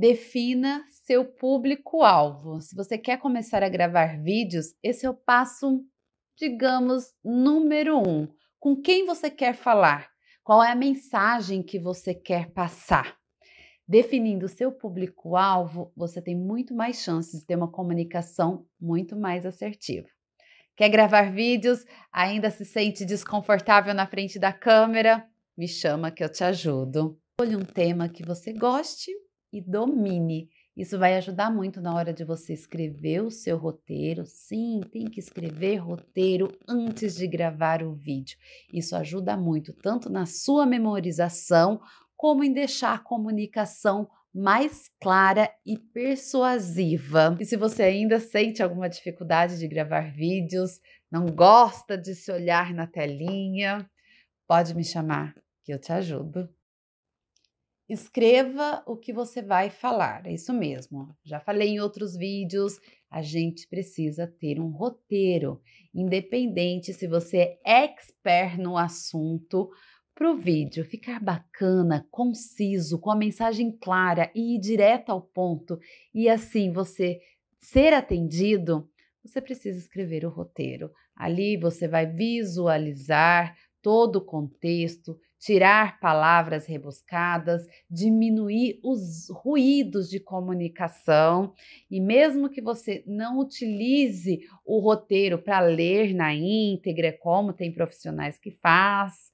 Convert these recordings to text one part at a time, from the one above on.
Defina seu público-alvo. Se você quer começar a gravar vídeos, esse é o passo, digamos, número um. Com quem você quer falar? Qual é a mensagem que você quer passar? Definindo seu público-alvo, você tem muito mais chances de ter uma comunicação muito mais assertiva. Quer gravar vídeos? Ainda se sente desconfortável na frente da câmera? Me chama que eu te ajudo. Escolha um tema que você goste e domine. Isso vai ajudar muito na hora de você escrever o seu roteiro. Sim, tem que escrever roteiro antes de gravar o vídeo. Isso ajuda muito, tanto na sua memorização, como em deixar a comunicação mais clara e persuasiva. E se você ainda sente alguma dificuldade de gravar vídeos, não gosta de se olhar na telinha, pode me chamar que eu te ajudo. Escreva o que você vai falar, é isso mesmo. Já falei em outros vídeos, a gente precisa ter um roteiro, independente se você é expert no assunto, para o vídeo ficar bacana, conciso, com a mensagem clara e ir direto ao ponto, e assim você ser atendido, você precisa escrever o roteiro. Ali você vai visualizar todo o contexto, tirar palavras rebuscadas, diminuir os ruídos de comunicação e mesmo que você não utilize o roteiro para ler na íntegra, como tem profissionais que faz,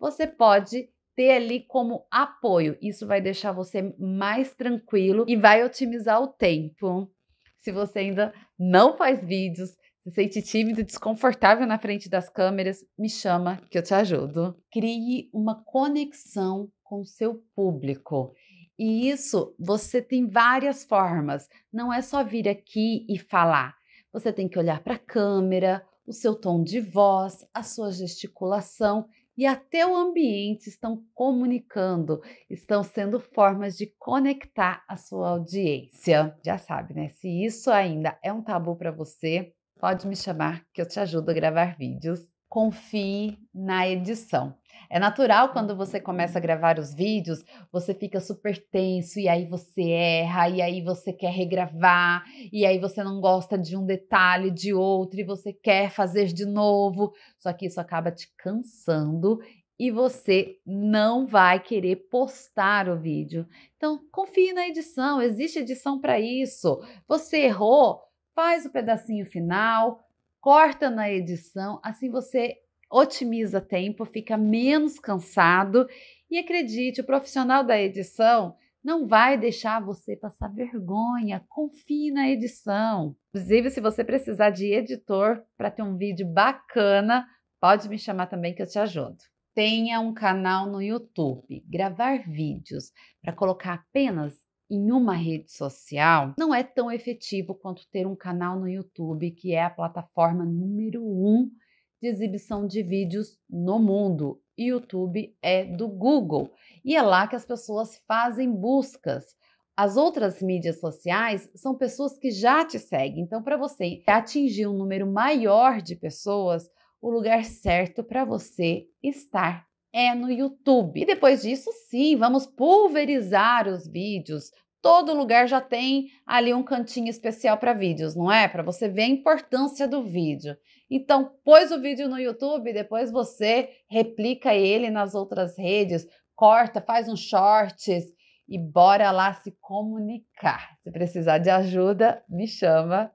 você pode ter ali como apoio. Isso vai deixar você mais tranquilo e vai otimizar o tempo. Se você ainda não faz vídeos, se sente tímido, desconfortável na frente das câmeras, me chama que eu te ajudo. Crie uma conexão com seu público. E isso você tem várias formas. Não é só vir aqui e falar. Você tem que olhar para a câmera, o seu tom de voz, a sua gesticulação e até o ambiente estão comunicando, estão sendo formas de conectar a sua audiência. Já sabe, né? Se isso ainda é um tabu para você, pode me chamar que eu te ajudo a gravar vídeos. Confie na edição. É natural quando você começa a gravar os vídeos, você fica super tenso e aí você erra, e aí você quer regravar, e aí você não gosta de um detalhe, de outro, e você quer fazer de novo. Só que isso acaba te cansando e você não vai querer postar o vídeo. Então, confie na edição, existe edição para isso. Você errou, faz o pedacinho final, corta na edição, assim você otimiza tempo, fica menos cansado e acredite, o profissional da edição não vai deixar você passar vergonha. Confie na edição. Inclusive, se você precisar de editor para ter um vídeo bacana, pode me chamar também que eu te ajudo. Tenha um canal no YouTube, gravar vídeos para colocar apenas em uma rede social não é tão efetivo quanto ter um canal no YouTube, que é a plataforma número um de exibição de vídeos no mundo. YouTube é do Google e é lá que as pessoas fazem buscas. As outras mídias sociais são pessoas que já te seguem, então para você atingir um número maior de pessoas, o lugar certo para você estar é no YouTube. E depois disso, sim, vamos pulverizar os vídeos. Todo lugar já tem ali um cantinho especial para vídeos, não é? Para você ver a importância do vídeo. Então, pôs o vídeo no YouTube, depois você replica ele nas outras redes, corta, faz um shorts e bora lá se comunicar. Se precisar de ajuda, me chama